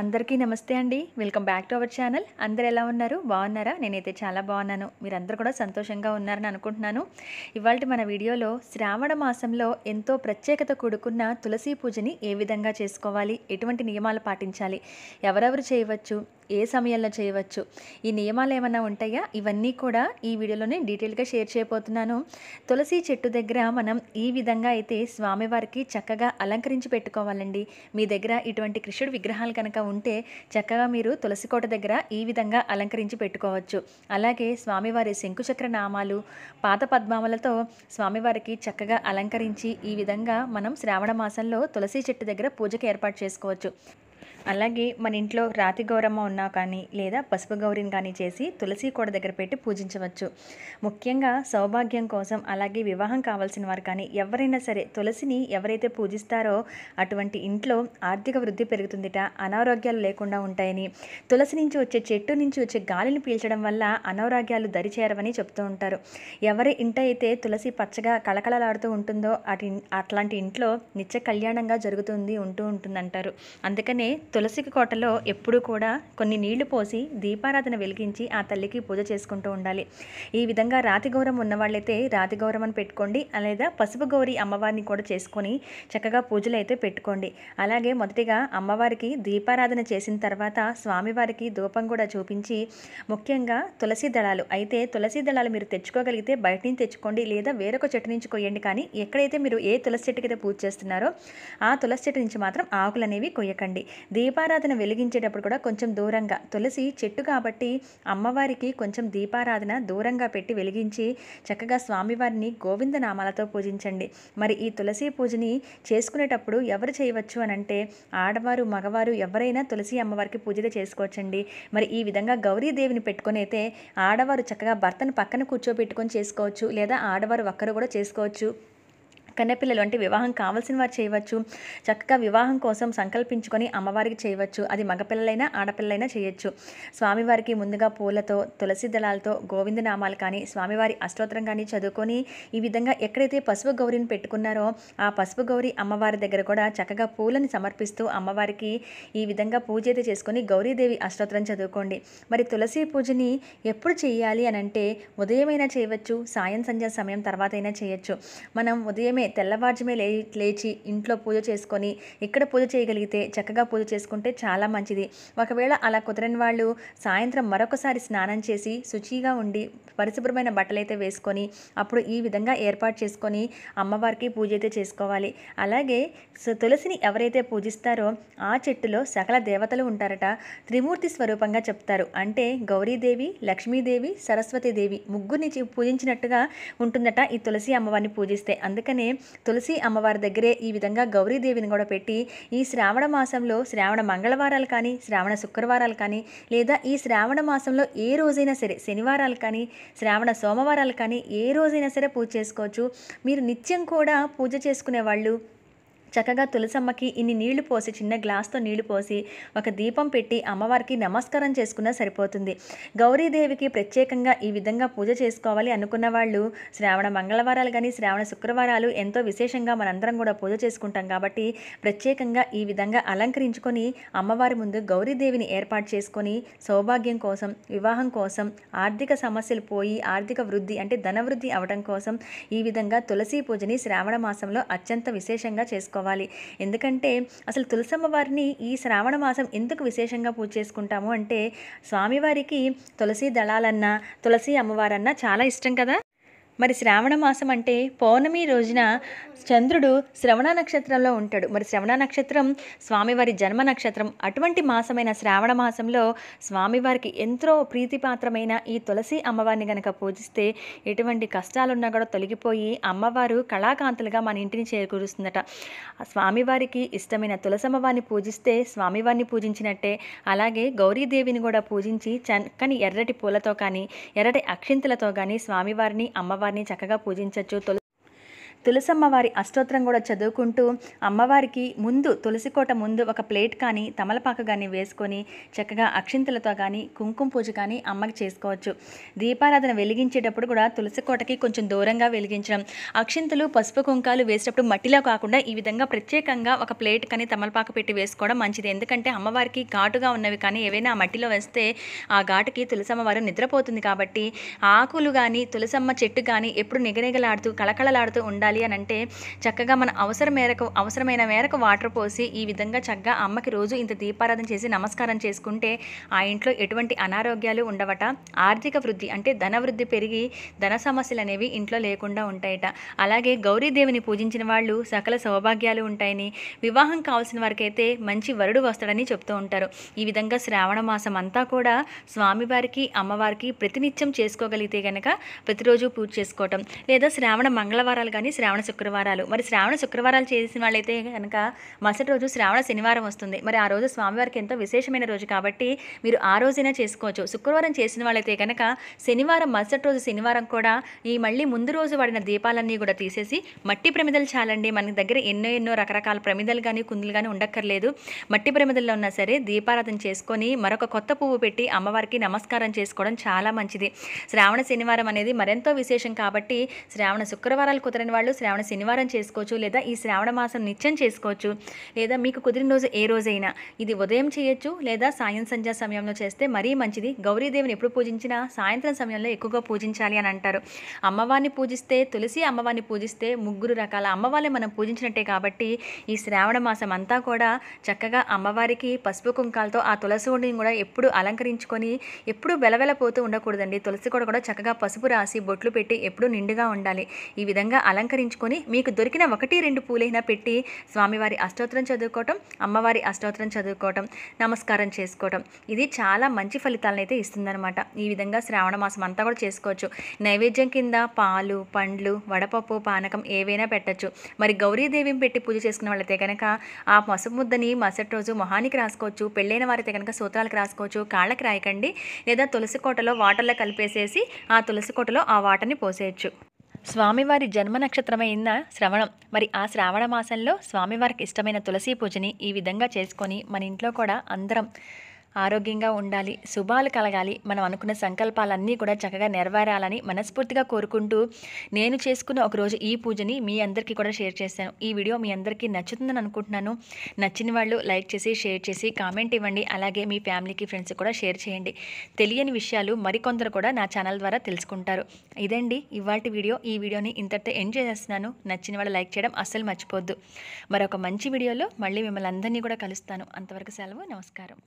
అందరికీ నమస్తే అండి welcome back to our channel అందరు ఎలా ఉన్నారు బాగున్నారా నేనైతే చాలా బాగున్నాను మీరందరూ కూడా సంతోషంగా ఉన్నారని అనుకుంటున్నాను ఇవాళ మన వీడియోలో శ్రావణ మాసంలో ఎంతో ప్రత్యేకత కూడుకున్న తులసి పూజని ఏ విధంగా చేసుకోవాలి ఎటువంటి నియమాలు పాటించాలి ఎవరెవరు చేయవచ్చు ఏ సమయంలో చేయవచ్చు ఈ నియమాలు ఏమైనా ఉంటాయా ఇవన్నీ కూడా ఈ వీడియోలోనే డీటెయిల్గా షేర్ చేయబోతున్నాను తులసి చెట్టు దగ్గర మనం ఈ విధంగా అయితే స్వామివారికి చక్కగా అలంకరించి పెట్టుకోవాలండి మీ దగ్గర ఇటువంటి కృష్ణుడు విగ్రహాలు కనుక ఉంటే చక్కగా మీరు తులసి కోట దగ్గర ఈ విధంగా అలంకరించి పెట్టుకోవచ్చు అలాగే స్వామివారి శంకుచక్ర నామాలు పాత పద్మామలతో స్వామివారికి చక్కగా అలంకరించి ఈ విధంగా మనం శ్రావణ మాసంలో తులసి చెట్టు దగ్గర పూజకు ఏర్పాటు చేసుకోవచ్చు అలాగే మన ఇంట్లో రాతి గౌరమ్మ ఉన్నా కానీ లేదా పసుపు గౌరిని కానీ చేసి తులసి కూడా దగ్గర పెట్టి పూజించవచ్చు ముఖ్యంగా సౌభాగ్యం కోసం అలాగే వివాహం కావాల్సిన వారు కానీ ఎవరైనా సరే తులసిని ఎవరైతే పూజిస్తారో అటువంటి ఇంట్లో ఆర్థిక వృద్ధి పెరుగుతుందిట అనారోగ్యాలు లేకుండా ఉంటాయని తులసి నుంచి వచ్చే చెట్టు నుంచి వచ్చే గాలిని పీల్చడం వల్ల అనారోగ్యాలు దరిచేరవని చెప్తూ ఉంటారు ఎవరి ఇంట అయితే తులసి పచ్చగా కళకళలాడుతూ ఉంటుందో అటు అట్లాంటి ఇంట్లో నిత్య కళ్యాణంగా జరుగుతుంది ఉంటూ ఉంటుందంటారు అందుకనే తులసి కోటలో ఎప్పుడూ కూడా కొన్ని నీళ్లు పోసి దీపారాధన వెలిగించి ఆ తల్లికి పూజ చేసుకుంటూ ఉండాలి ఈ విధంగా రాతి గౌరం ఉన్నవాళ్ళైతే రాతి గౌరం అని పెట్టుకోండి లేదా పసుపు గౌరి అమ్మవారిని కూడా చేసుకొని చక్కగా పూజలు అయితే పెట్టుకోండి అలాగే మొదటిగా అమ్మవారికి దీపారాధన చేసిన తర్వాత స్వామివారికి ధూపం కూడా చూపించి ముఖ్యంగా తులసి దళాలు అయితే తులసి దళాలు మీరు తెచ్చుకోగలిగితే బయట నుంచి తెచ్చుకోండి లేదా వేరొక చెట్టు నుంచి కొయ్యండి కానీ ఎక్కడైతే మీరు ఏ తులసి చెట్టుకైతే పూజ చేస్తున్నారో ఆ తులసి చెట్టు నుంచి మాత్రం ఆకులు అనేవి కొయ్యకండి దీ దీపారాధన వెలిగించేటప్పుడు కూడా కొంచెం దూరంగా తులసి చెట్టు కాబట్టి అమ్మవారికి కొంచెం దీపారాధన దూరంగా పెట్టి వెలిగించి చక్కగా స్వామివారిని గోవింద నామాలతో పూజించండి మరి ఈ తులసి పూజని చేసుకునేటప్పుడు ఎవరు చేయవచ్చు అని అంటే ఆడవారు మగవారు ఎవరైనా తులసి అమ్మవారికి పూజలు చేసుకోవచ్చండి మరి ఈ విధంగా గౌరీదేవిని పెట్టుకుని అయితే ఆడవారు చక్కగా భర్తను పక్కన కూర్చోబెట్టుకొని చేసుకోవచ్చు లేదా ఆడవారు ఒక్కరు కూడా చేసుకోవచ్చు కన్నెపిల్లలు అంటే వివాహం కావాల్సిన వారు చేయవచ్చు చక్కగా వివాహం కోసం సంకల్పించుకొని అమ్మవారికి చేయవచ్చు అది మగపిల్లలైనా ఆడపిల్లలైనా చేయొచ్చు స్వామివారికి ముందుగా పూలతో తులసి దళాలతో గోవింద నామాలు కానీ స్వామివారి అష్టోత్తరం కానీ చదువుకొని ఈ విధంగా ఎక్కడైతే పసుపు గౌరిని పెట్టుకున్నారో ఆ పసుపు గౌరి అమ్మవారి దగ్గర కూడా చక్కగా పూలను సమర్పిస్తూ అమ్మవారికి ఈ విధంగా పూజ అయితే చేసుకొని గౌరీదేవి అష్టోత్తరం చదువుకోండి మరి తులసి పూజని ఎప్పుడు చేయాలి అని అంటే ఉదయమైనా చేయవచ్చు సాయం సంధ్య సమయం తర్వాత అయినా చేయొచ్చు మనం ఉదయమే తెల్లవారుజమే లే లేచి ఇంట్లో పూజ చేసుకొని ఇక్కడ పూజ చేయగలిగితే చక్కగా పూజ చేసుకుంటే చాలా మంచిది ఒకవేళ అలా కుదరని వాళ్ళు సాయంత్రం మరొకసారి స్నానం చేసి శుచిగా ఉండి పరిశుభ్రమైన బట్టలైతే వేసుకొని అప్పుడు ఈ విధంగా ఏర్పాటు చేసుకొని అమ్మవారికి పూజ అయితే చేసుకోవాలి అలాగే తులసిని ఎవరైతే పూజిస్తారో ఆ చెట్టులో సకల దేవతలు ఉంటారట త్రిమూర్తి స్వరూపంగా చెప్తారు అంటే గౌరీదేవి లక్ష్మీదేవి సరస్వతీదేవి ముగ్గురిని పూజించినట్టుగా ఉంటుందట ఈ తులసి అమ్మవారిని పూజిస్తే అందుకనే తులసి అమ్మవారి దగ్గరే ఈ విధంగా గౌరీదేవిని కూడా పెట్టి ఈ శ్రావణ మాసంలో శ్రావణ మంగళవారాలు కానీ శ్రావణ శుక్రవారాలు కానీ లేదా ఈ శ్రావణ మాసంలో ఏ రోజైనా సరే శనివారాలు కానీ శ్రావణ సోమవారాలు కానీ ఏ రోజైనా సరే పూజ చేసుకోవచ్చు మీరు నిత్యం కూడా పూజ చేసుకునే వాళ్ళు చక్కగా తులసమ్మకి ఇన్ని నీళ్లు పోసి చిన్న గ్లాస్తో నీళ్లు పోసి ఒక దీపం పెట్టి అమ్మవారికి నమస్కారం చేసుకున్నా సరిపోతుంది గౌరీదేవికి ప్రత్యేకంగా ఈ విధంగా పూజ చేసుకోవాలి అనుకున్న వాళ్ళు శ్రావణ మంగళవారాలు కానీ శ్రావణ శుక్రవారాలు ఎంతో విశేషంగా మనందరం కూడా పూజ చేసుకుంటాం కాబట్టి ప్రత్యేకంగా ఈ విధంగా అలంకరించుకొని అమ్మవారి ముందు గౌరీదేవిని ఏర్పాటు చేసుకొని సౌభాగ్యం కోసం వివాహం కోసం ఆర్థిక సమస్యలు పోయి ఆర్థిక వృద్ధి అంటే ధనవృద్ధి అవడం కోసం ఈ విధంగా తులసి పూజని శ్రావణ మాసంలో అత్యంత విశేషంగా చేసుకోవాలి చేసుకోవాలి ఎందుకంటే అసలు తులసమ్మ వారిని ఈ శ్రావణ మాసం ఎందుకు విశేషంగా పూజ చేసుకుంటాము అంటే స్వామివారికి తులసి దళాలన్నా తులసి అమ్మవారన్నా చాలా ఇష్టం కదా మరి శ్రావణ మాసం అంటే పౌర్ణమి రోజున చంద్రుడు శ్రవణ నక్షత్రంలో ఉంటాడు మరి శ్రవణ నక్షత్రం స్వామివారి జన్మ నక్షత్రం అటువంటి మాసమైన శ్రావణ మాసంలో స్వామివారికి ఎంతో ప్రీతిపాత్రమైన ఈ తులసి అమ్మవారిని గనక పూజిస్తే ఎటువంటి కష్టాలున్నా కూడా తొలగిపోయి అమ్మవారు కళాకాంతులుగా మన ఇంటిని చేకూరుస్తుందట స్వామివారికి ఇష్టమైన తులసమ్మవారిని పూజిస్తే స్వామివారిని పూజించినట్టే అలాగే గౌరీదేవిని కూడా పూజించి చక్కని ఎర్రటి పూలతో కానీ ఎర్రటి అక్షింతలతో కానీ స్వామివారిని అమ్మవారిని అమ్మవారిని చక్కగా పూజించవచ్చు తులసమ్మవారి అష్టోత్తరం కూడా చదువుకుంటూ అమ్మవారికి ముందు తులసి కోట ముందు ఒక ప్లేట్ కానీ తమలపాక కానీ వేసుకొని చక్కగా అక్షింతలతో కానీ కుంకుమ పూజ కానీ అమ్మకి చేసుకోవచ్చు దీపారాధన వెలిగించేటప్పుడు కూడా తులసి కోటకి కొంచెం దూరంగా వెలిగించడం అక్షింతలు పసుపు కుంకాలు వేసేటప్పుడు మట్టిలో కాకుండా ఈ విధంగా ప్రత్యేకంగా ఒక ప్లేట్ కానీ తమలపాకు పెట్టి వేసుకోవడం మంచిది ఎందుకంటే అమ్మవారికి ఘాటుగా ఉన్నవి కానీ ఏవైనా ఆ మట్టిలో వేస్తే ఆ ఘాటుకి తులసమ్మవారు నిద్రపోతుంది కాబట్టి ఆకులు కానీ తులసమ్మ చెట్టు కానీ ఎప్పుడు నిగనిగలాడుతూ కళకళలాడుతూ ఉండాలి ఉండాలి అని అంటే చక్కగా మన అవసరం మేరకు అవసరమైన మేరకు వాటర్ పోసి ఈ విధంగా చక్కగా అమ్మకి రోజు ఇంత దీపారాధన చేసి నమస్కారం చేసుకుంటే ఆ ఇంట్లో ఎటువంటి అనారోగ్యాలు ఉండవట ఆర్థిక వృద్ధి అంటే ధన వృద్ధి పెరిగి ధన సమస్యలు అనేవి ఇంట్లో లేకుండా ఉంటాయట అలాగే గౌరీదేవిని పూజించిన వాళ్ళు సకల సౌభాగ్యాలు ఉంటాయని వివాహం కావాల్సిన వారికైతే మంచి వరుడు వస్తాడని చెప్తూ ఉంటారు ఈ విధంగా శ్రావణ మాసం అంతా కూడా స్వామివారికి అమ్మవారికి ప్రతినిత్యం చేసుకోగలిగితే కనుక ప్రతిరోజు పూజ చేసుకోవటం లేదా శ్రావణ మంగళవారాలు కానీ శ్రావణ శుక్రవారాలు మరి శ్రావణ శుక్రవారాలు చేసిన వాళ్ళైతే కనుక మరుసటి రోజు శ్రావణ శనివారం వస్తుంది మరి ఆ రోజు స్వామివారికి ఎంతో విశేషమైన రోజు కాబట్టి మీరు ఆ రోజైనా చేసుకోవచ్చు శుక్రవారం చేసిన వాళ్ళైతే కనుక శనివారం మరుసటి రోజు శనివారం కూడా ఈ మళ్ళీ ముందు రోజు వాడిన దీపాలన్నీ కూడా తీసేసి మట్టి ప్రమిదలు చాలండి మన దగ్గర ఎన్నో ఎన్నో రకరకాల ప్రమిదలు కానీ కుందులు కానీ ఉండక్కర్లేదు మట్టి ప్రమిదల్లో ఉన్నా సరే దీపారాధన చేసుకొని మరొక కొత్త పువ్వు పెట్టి అమ్మవారికి నమస్కారం చేసుకోవడం చాలా మంచిది శ్రావణ శనివారం అనేది మరెంతో విశేషం కాబట్టి శ్రావణ శుక్రవారాలు కుదరని వాళ్ళు వాళ్ళు శ్రావణ శనివారం చేసుకోవచ్చు లేదా ఈ శ్రావణ మాసం నిత్యం చేసుకోవచ్చు లేదా మీకు కుదిరిన రోజు ఏ రోజైనా ఇది ఉదయం చేయొచ్చు లేదా సాయం సంధ్యా సమయంలో చేస్తే మరీ మంచిది గౌరీదేవిని ఎప్పుడు పూజించినా సాయంత్రం సమయంలో ఎక్కువగా పూజించాలి అని అంటారు అమ్మవారిని పూజిస్తే తులసి అమ్మవారిని పూజిస్తే ముగ్గురు రకాల అమ్మవారిని మనం పూజించినట్టే కాబట్టి ఈ శ్రావణ మాసం అంతా కూడా చక్కగా అమ్మవారికి పసుపు కుంకాలతో ఆ తులసి కూడా ఎప్పుడు అలంకరించుకొని ఎప్పుడు పోతూ ఉండకూడదండి తులసి కూడా కూడా చక్కగా పసుపు రాసి బొట్లు పెట్టి ఎప్పుడు నిండుగా ఉండాలి ఈ విధంగా అలంకరి అలంకరించుకొని మీకు దొరికిన ఒకటి రెండు పూలైనా పెట్టి స్వామివారి అష్టోత్తరం చదువుకోవటం అమ్మవారి అష్టోత్తరం చదువుకోవటం నమస్కారం చేసుకోవటం ఇది చాలా మంచి ఫలితాలను అయితే ఇస్తుందనమాట ఈ విధంగా శ్రావణ మాసం అంతా కూడా చేసుకోవచ్చు నైవేద్యం కింద పాలు పండ్లు వడపప్పు పానకం ఏవైనా పెట్టచ్చు మరి గౌరీదేవిని పెట్టి పూజ చేసుకున్న వాళ్ళైతే కనుక ఆ పసుపు ముద్దని మరుసటి రోజు మొహానికి రాసుకోవచ్చు పెళ్ళైన వారైతే కనుక సూత్రాలకు రాసుకోవచ్చు కాళ్ళకి రాయకండి లేదా తులసి కోటలో వాటర్లో కలిపేసేసి ఆ తులసి కోటలో ఆ వాటర్ని పోసేయచ్చు స్వామివారి జన్మ నక్షత్రమైన శ్రవణం మరి ఆ శ్రావణ మాసంలో స్వామివారికి ఇష్టమైన తులసి పూజని ఈ విధంగా చేసుకొని మన ఇంట్లో కూడా అందరం ఆరోగ్యంగా ఉండాలి శుభాలు కలగాలి మనం అనుకున్న సంకల్పాలన్నీ కూడా చక్కగా నెరవేరాలని మనస్ఫూర్తిగా కోరుకుంటూ నేను చేసుకున్న ఒకరోజు ఈ పూజని మీ అందరికీ కూడా షేర్ చేశాను ఈ వీడియో మీ అందరికీ నచ్చుతుందని అనుకుంటున్నాను నచ్చిన వాళ్ళు లైక్ చేసి షేర్ చేసి కామెంట్ ఇవ్వండి అలాగే మీ ఫ్యామిలీకి ఫ్రెండ్స్ కూడా షేర్ చేయండి తెలియని విషయాలు మరికొందరు కూడా నా ఛానల్ ద్వారా తెలుసుకుంటారు ఇదండి ఇవాటి వీడియో ఈ వీడియోని ఇంతటితో ఎండ్ చేసేస్తున్నాను నచ్చిన వాళ్ళు లైక్ చేయడం అస్సలు మర్చిపోద్దు మరొక మంచి వీడియోలో మళ్ళీ మిమ్మల్ని అందరినీ కూడా కలుస్తాను అంతవరకు సెలవు నమస్కారం